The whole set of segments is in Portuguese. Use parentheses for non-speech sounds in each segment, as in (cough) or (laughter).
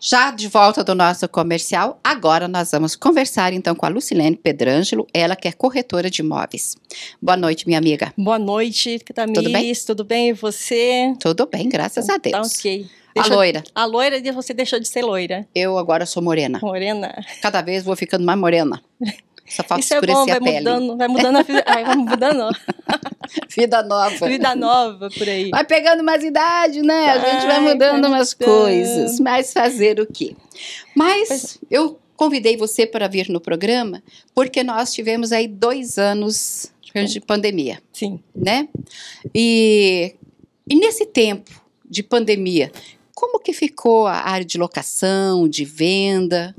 Já de volta do nosso comercial, agora nós vamos conversar então com a Lucilene Pedrângelo, ela que é corretora de imóveis. Boa noite, minha amiga. Boa noite, Tamiris. Tudo bem? Tudo bem e você? Tudo bem, graças então, tá a Deus. Tá ok. Deixa, a loira. A loira de você deixou de ser loira. Eu agora sou morena. Morena. Cada vez vou ficando mais morena. Só falta Isso é bom, vai mudando, vai mudando, a, (laughs) vai mudando (laughs) Vida nova. Vida nova por aí. Vai pegando mais idade, né? A gente vai mudando vai tá umas mudando. coisas. Mas fazer o quê? Mas é. eu convidei você para vir no programa porque nós tivemos aí dois anos de pandemia. Sim. Né? E, e nesse tempo de pandemia, como que ficou a área de locação, de venda?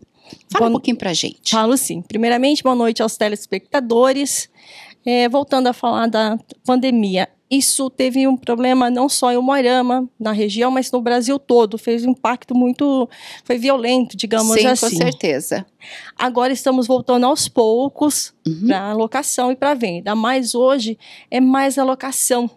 Fala um pouquinho pra gente. Falo sim. Primeiramente, boa noite aos telespectadores. É, voltando a falar da pandemia, isso teve um problema não só em Umarama, na região, mas no Brasil todo. Fez um impacto muito. Foi violento, digamos Sim, assim. Com certeza. Agora estamos voltando aos poucos uhum. para locação e para venda. Mas hoje é mais a locação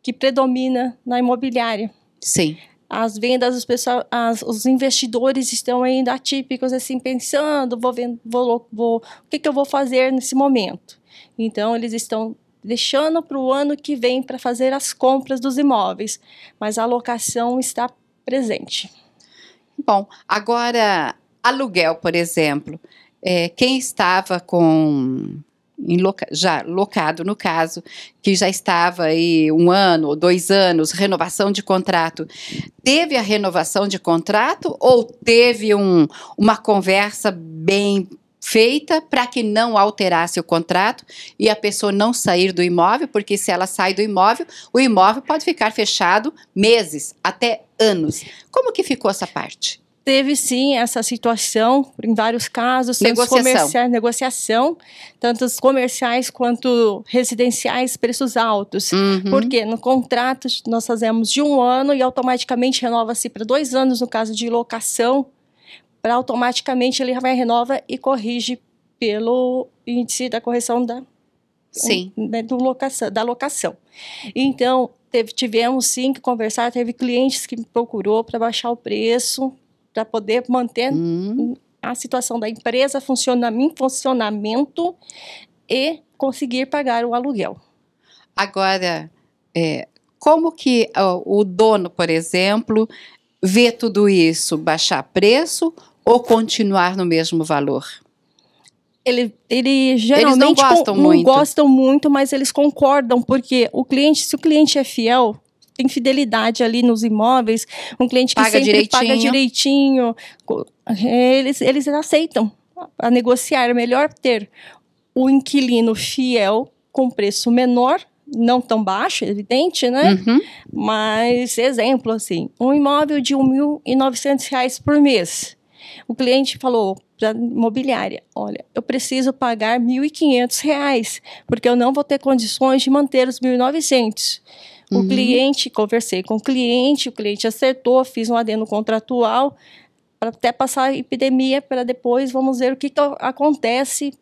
que predomina na imobiliária. Sim. As vendas, os, pessoal, as, os investidores estão ainda atípicos, assim, pensando: vou, vendo, vou, vou, o que, que eu vou fazer nesse momento? Então, eles estão deixando para o ano que vem para fazer as compras dos imóveis, mas a locação está presente. Bom, agora aluguel, por exemplo, é, quem estava com loca, já locado no caso, que já estava aí um ano ou dois anos, renovação de contrato, teve a renovação de contrato ou teve um, uma conversa bem feita para que não alterasse o contrato e a pessoa não sair do imóvel, porque se ela sai do imóvel, o imóvel pode ficar fechado meses, até anos. Como que ficou essa parte? Teve sim essa situação em vários casos, negociação, negociação tanto os comerciais quanto residenciais, preços altos. Uhum. Porque no contrato nós fazemos de um ano e automaticamente renova-se para dois anos no caso de locação para automaticamente ele vai renova e corrige pelo índice da correção da Sim. Né, do locação, da locação. Então, teve, tivemos sim que conversar, teve clientes que me procurou para baixar o preço, para poder manter hum. a situação da empresa, funcionamento, funcionamento e conseguir pagar o aluguel. Agora, é, como que ó, o dono, por exemplo, vê tudo isso baixar preço ou continuar no mesmo valor? Ele, ele geralmente eles não gostam com, muito. Não gostam muito, mas eles concordam porque o cliente, se o cliente é fiel, tem fidelidade ali nos imóveis, um cliente que paga sempre direitinho. paga direitinho, eles eles aceitam a negociar, é melhor ter o inquilino fiel com preço menor não tão baixo, evidente, né? Uhum. Mas, exemplo, assim, um imóvel de R$ 1.900 por mês. O cliente falou da mobiliária, olha, eu preciso pagar R$ 1.500, porque eu não vou ter condições de manter os 1.900. O uhum. cliente, conversei com o cliente, o cliente acertou, fiz um adendo contratual para até passar a epidemia, para depois vamos ver o que, que acontece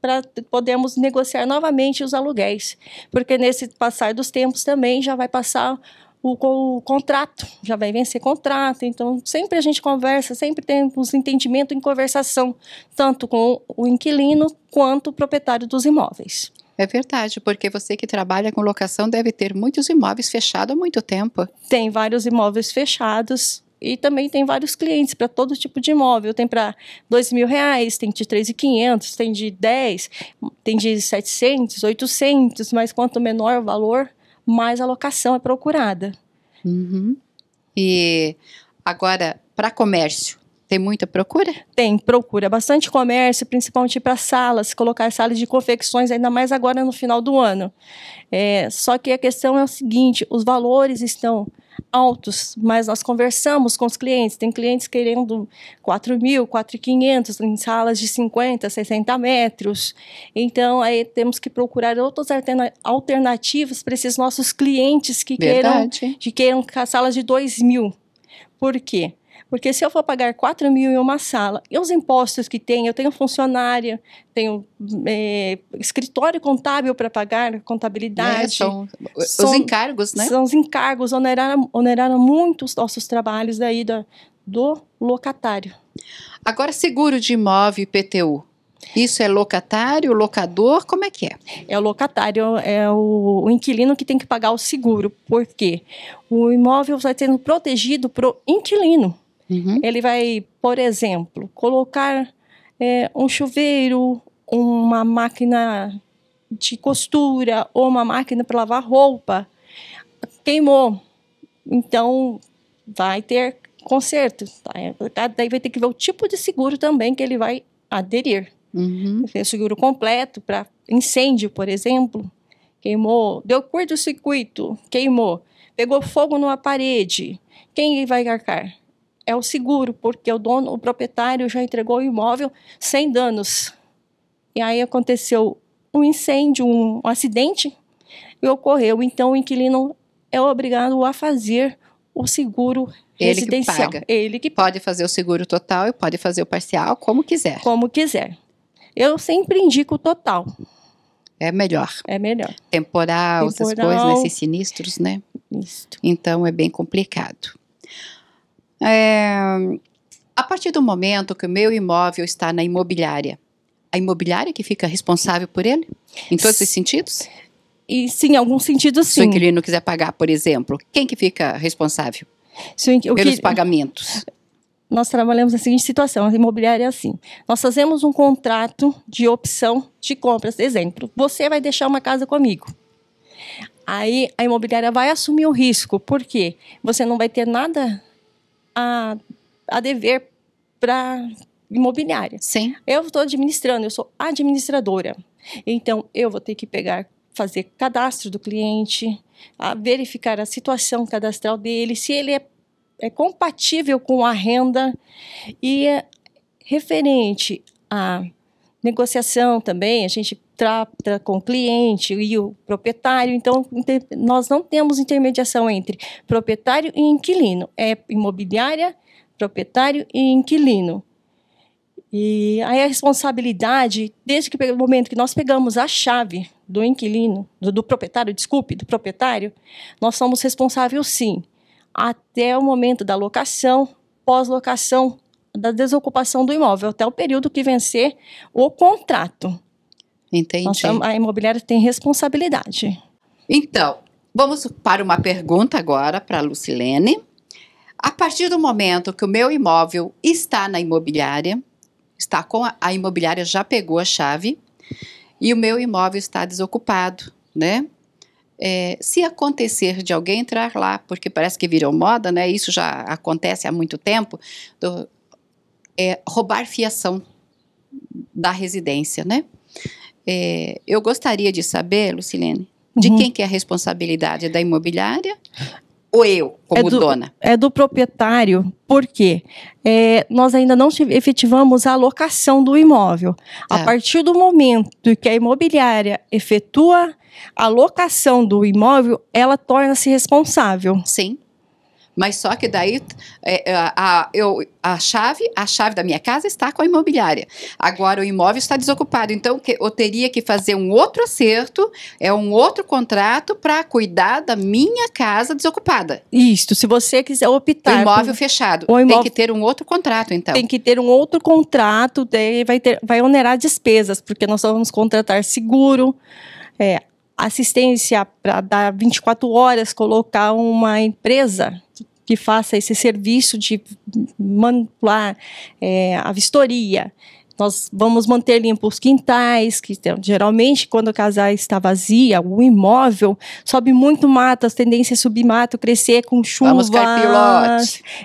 para podermos negociar novamente os aluguéis, porque nesse passar dos tempos também já vai passar o, o, contrato, já vai vencer contrato. Então, sempre a gente conversa, sempre temos entendimento em conversação, tanto com o inquilino quanto o proprietário dos imóveis. É verdade, porque você que trabalha com locação deve ter muitos imóveis fechados há muito tempo. Tem vários imóveis fechados, e também tem vários clientes para todo tipo de imóvel. Tem para dois mil reais, tem de três e quinhentos, tem de 10, tem de setecentos oitocentos mas quanto menor o valor, mais a locação é procurada. Uhum. E agora, para comércio, tem muita procura? Tem, procura. Bastante comércio, principalmente para salas, colocar salas de confecções, ainda mais agora no final do ano. É, só que a questão é o seguinte: os valores estão altos, mas nós conversamos com os clientes. Tem clientes querendo 4 mil, 4,500 em salas de 50, 60 metros. Então, aí temos que procurar outras alternativas para esses nossos clientes que Verdade. queiram, que queiram salas de 2 mil. Por quê? Porque se eu for pagar 4 mil em uma sala, e os impostos que tem, eu tenho funcionária, tenho é, escritório contábil para pagar, contabilidade. É, são, são, os encargos, né? São os encargos, oneraram, oneraram muito os nossos trabalhos daí do locatário. Agora, seguro de imóvel e PTU. Isso é locatário, locador? Como é que é? É o locatário, é o, o inquilino que tem que pagar o seguro. Por quê? O imóvel está sendo protegido para o inquilino. Uhum. Ele vai, por exemplo, colocar é, um chuveiro, uma máquina de costura ou uma máquina para lavar roupa. Queimou. Então, vai ter conserto. Tá? Daí vai ter que ver o tipo de seguro também que ele vai aderir. Uhum. Seguro completo para incêndio, por exemplo. Queimou. Deu curto-circuito. Queimou. Pegou fogo numa parede. Quem vai arcar? é o seguro, porque o dono, o proprietário já entregou o imóvel sem danos. E aí aconteceu um incêndio, um acidente, e ocorreu. Então, o inquilino é obrigado a fazer o seguro ele residencial. Que paga. Ele que pode fazer o seguro total e pode fazer o parcial, como quiser. Como quiser. Eu sempre indico o total. É melhor. É melhor. Temporal, Temporal essas coisas, esses sinistros, né? Isso. Então é bem complicado. É, a partir do momento que o meu imóvel está na imobiliária, a imobiliária que fica responsável por ele? Em todos os sentidos? E sim, em algum sentido sim. Se o inquilino quiser pagar, por exemplo, quem que fica responsável pelos que... pagamentos? Nós trabalhamos na seguinte situação, a imobiliária é assim. Nós fazemos um contrato de opção de compras. Exemplo, você vai deixar uma casa comigo. Aí a imobiliária vai assumir o risco, porque você não vai ter nada a, a dever para imobiliária. Sim. Eu estou administrando, eu sou administradora. Então, eu vou ter que pegar, fazer cadastro do cliente, a verificar a situação cadastral dele, se ele é, é compatível com a renda e é referente a negociação também, a gente trata com o cliente e o proprietário, então nós não temos intermediação entre proprietário e inquilino, é imobiliária, proprietário e inquilino. E aí a responsabilidade, desde que o momento que nós pegamos a chave do inquilino, do, do proprietário, desculpe, do proprietário, nós somos responsáveis sim, até o momento da locação, pós-locação, da desocupação do imóvel até o período que vencer o contrato. Entendi. a imobiliária tem responsabilidade. Então, vamos para uma pergunta agora para a Lucilene. A partir do momento que o meu imóvel está na imobiliária, está com a, a imobiliária já pegou a chave e o meu imóvel está desocupado, né? É, se acontecer de alguém entrar lá, porque parece que virou moda, né? Isso já acontece há muito tempo, do, é, roubar fiação da residência, né? É, eu gostaria de saber, Lucilene, uhum. de quem que é a responsabilidade? da imobiliária ou eu, como é do, dona? É do proprietário, porque é, nós ainda não efetivamos a alocação do imóvel. Tá. A partir do momento que a imobiliária efetua a locação do imóvel, ela torna-se responsável. Sim. Mas só que daí é, é, a, eu, a chave, a chave da minha casa está com a imobiliária. Agora o imóvel está desocupado. Então que, eu teria que fazer um outro acerto, é um outro contrato para cuidar da minha casa desocupada. Isto, se você quiser optar. O imóvel por... fechado. O imóvel... Tem que ter um outro contrato, então. Tem que ter um outro contrato, daí vai, ter, vai onerar despesas, porque nós só vamos contratar seguro. É, assistência para dar 24 horas, colocar uma empresa que faça esse serviço de manipular é, a vistoria. Nós vamos manter limpos os quintais, que então, geralmente quando a casa está vazia, o imóvel sobe muito mato, as tendências é subir mato, crescer com chuva. Vamos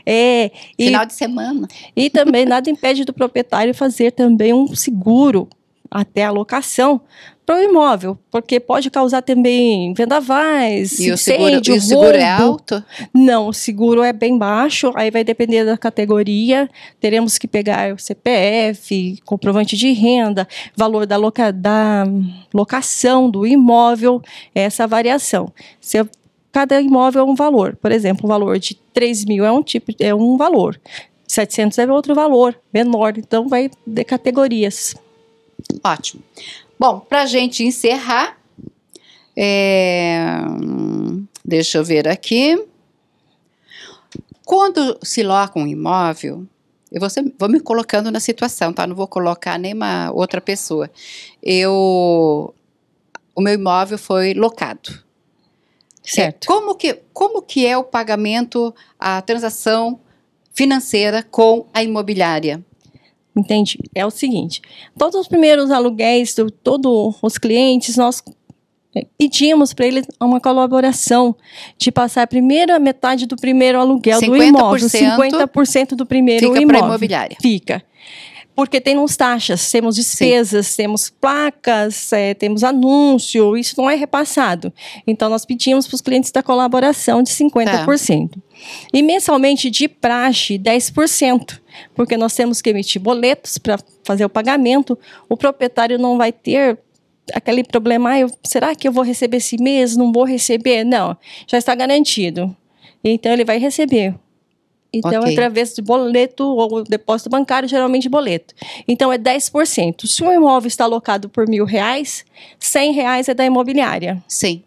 É. E, Final de semana. E também nada impede do proprietário fazer também um seguro até a locação para o imóvel, porque pode causar também vendavais, e incêndio, o seguro, e o seguro é alto? Não, o seguro é bem baixo, aí vai depender da categoria. Teremos que pegar o CPF, comprovante de renda, valor da, loca, da locação do imóvel, essa variação. Se cada imóvel é um valor, por exemplo, o valor de 3 mil é um tipo, é um valor. 700 é outro valor, menor, então vai de categorias. Ótimo. Bom, para gente encerrar, é, deixa eu ver aqui. Quando se loca um imóvel, eu vou, ser, vou, me colocando na situação, tá? Não vou colocar nenhuma outra pessoa. Eu, o meu imóvel foi locado. É, certo. É, como, que, como que é o pagamento, a transação financeira com a imobiliária? entende? É o seguinte: todos os primeiros aluguéis, todos os clientes, nós é, pedimos para eles uma colaboração de passar a primeira metade do primeiro aluguel do imóvel, 50% do primeiro fica imóvel. Fica para imobiliária. Fica porque temos taxas, temos despesas, Sim. temos placas, é, temos anúncio, isso não é repassado. Então, nós pedimos para os clientes da colaboração de 50%. É. Tá. E mensalmente, de praxe, 10%, porque nós temos que emitir boletos para fazer o pagamento. O proprietário não vai ter aquele problema, ah, eu, será que eu vou receber esse mês, não vou receber? Não, já está garantido. Então, ele vai receber então, okay. através de boleto ou depósito bancário, geralmente boleto. Então, é 10%. Se um imóvel está alocado por mil reais, 100 reais é da imobiliária. Sim.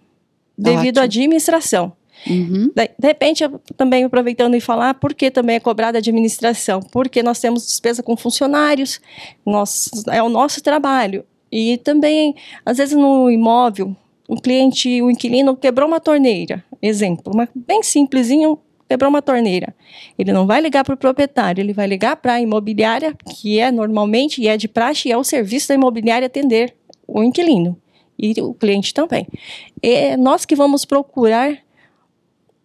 Devido Ótimo. à administração. Uhum. De repente, também aproveitando e falar, por que também é cobrada a administração? Porque nós temos despesa com funcionários, nós, é o nosso trabalho. E também, às vezes, no imóvel, o cliente, o inquilino quebrou uma torneira, exemplo, uma bem simplesinho, quebrou uma torneira. Ele não vai ligar para o proprietário, ele vai ligar para a imobiliária, que é normalmente e é de praxe, e é o serviço da imobiliária atender o inquilino e o cliente também. É nós que vamos procurar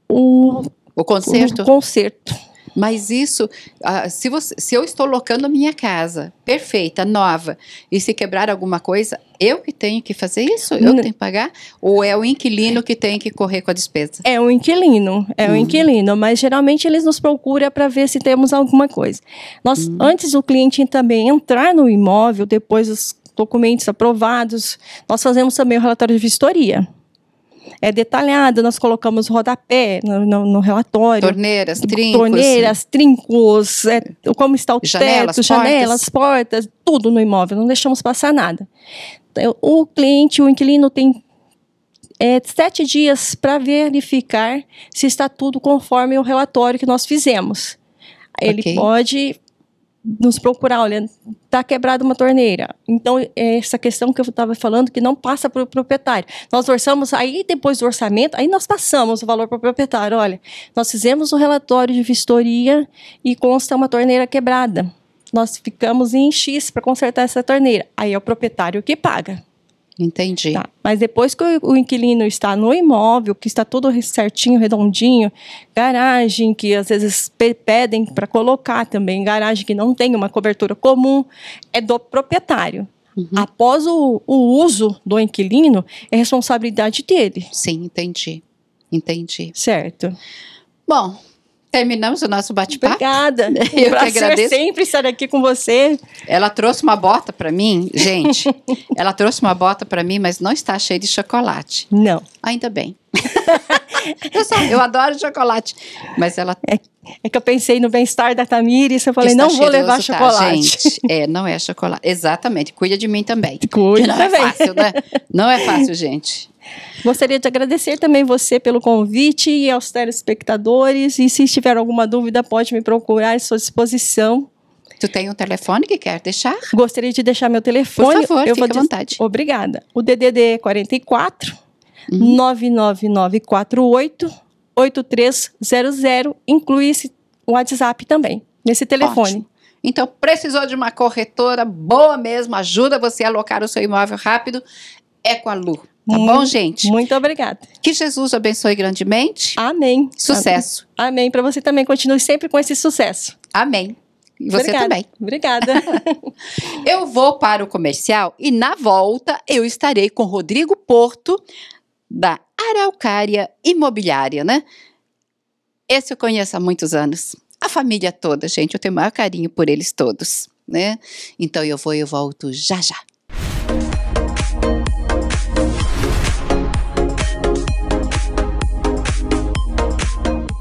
o, o conserto. O conserto mas isso, ah, se, você, se eu estou locando a minha casa perfeita, nova, e se quebrar alguma coisa, eu que tenho que fazer isso? Eu tenho que pagar? Ou é o inquilino que tem que correr com a despesa? É o inquilino, é hum. o inquilino, mas geralmente eles nos procuram para ver se temos alguma coisa. Nós, hum. Antes o cliente também entrar no imóvel, depois os documentos aprovados, nós fazemos também o relatório de vistoria é detalhada, nós colocamos rodapé no, no, no relatório. Torneiras, tipo, trincos. Torneiras, trincos, é, como está o janelas, teto, janelas, portas. portas, tudo no imóvel, não deixamos passar nada. Então, o cliente, o inquilino tem é, sete dias para verificar se está tudo conforme o relatório que nós fizemos. Ele okay. pode nos procurar, olha, está quebrada uma torneira. Então, é essa questão que eu estava falando, que não passa para o proprietário. Nós orçamos, aí depois do orçamento, aí nós passamos o valor para o proprietário. Olha, nós fizemos um relatório de vistoria e consta uma torneira quebrada. Nós ficamos em X para consertar essa torneira. Aí é o proprietário que paga. Entendi. Tá. Mas depois que o inquilino está no imóvel, que está todo certinho, redondinho, garagem que às vezes pedem para colocar também, garagem que não tem uma cobertura comum, é do proprietário. Uhum. Após o, o uso do inquilino, é responsabilidade dele. Sim, entendi. Entendi. Certo. Bom, Terminamos o nosso bate-papo. Obrigada. Eu um que é agradeço. sempre estar aqui com você. Ela trouxe uma bota para mim, gente. (laughs) ela trouxe uma bota para mim, mas não está cheia de chocolate. Não. Ainda bem. (laughs) Eu, só, eu adoro chocolate. Mas ela. É, é que eu pensei no bem-estar da Tamires, eu falei, não vou levar tá, chocolate. gente, é, não é chocolate. Exatamente. Cuida de mim também. (laughs) Cuida não é também. é fácil, né? Não é fácil, gente. Gostaria de agradecer também você pelo convite e aos telespectadores. E se tiver alguma dúvida, pode me procurar à sua disposição. Tu tem um telefone que quer deixar? Gostaria de deixar meu telefone. Por favor, eu fique à vontade. Obrigada. O DDD 44 uhum. 99948 8300, inclui esse WhatsApp também, nesse telefone. Ótimo. Então, precisou de uma corretora boa mesmo, ajuda você a alocar o seu imóvel rápido, é com a Lu. Tá muito, bom, gente? Muito obrigada. Que Jesus abençoe grandemente. Amém. Sucesso. Amém, Amém. para você também. Continue sempre com esse sucesso. Amém. E você obrigada. também. Obrigada. (laughs) eu vou para o comercial e na volta eu estarei com Rodrigo Porto da Araucária Imobiliária, né? Esse eu conheço há muitos anos. A família toda, gente, eu tenho o maior carinho por eles todos, né? Então eu vou e volto já já.